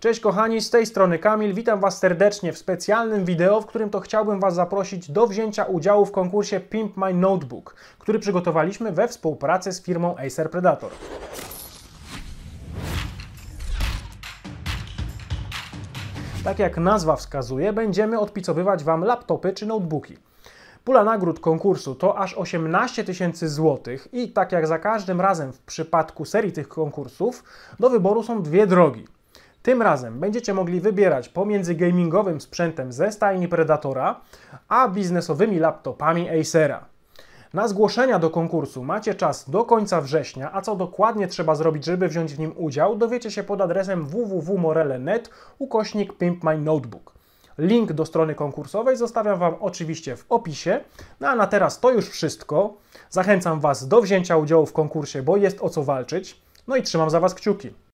Cześć kochani, z tej strony Kamil, witam Was serdecznie w specjalnym wideo, w którym to chciałbym Was zaprosić do wzięcia udziału w konkursie Pimp My Notebook, który przygotowaliśmy we współpracy z firmą Acer Predator. Tak jak nazwa wskazuje, będziemy odpicowywać Wam laptopy czy notebooki. Pula nagród konkursu to aż 18 tysięcy złotych i tak jak za każdym razem w przypadku serii tych konkursów, do wyboru są dwie drogi – tym razem będziecie mogli wybierać pomiędzy gamingowym sprzętem ze stajni Predatora, a biznesowymi laptopami Acera. Na zgłoszenia do konkursu macie czas do końca września, a co dokładnie trzeba zrobić, żeby wziąć w nim udział, dowiecie się pod adresem www.morele.net ukośnik Pimp My Notebook. Link do strony konkursowej zostawiam Wam oczywiście w opisie. No a na teraz to już wszystko. Zachęcam Was do wzięcia udziału w konkursie, bo jest o co walczyć. No i trzymam za Was kciuki.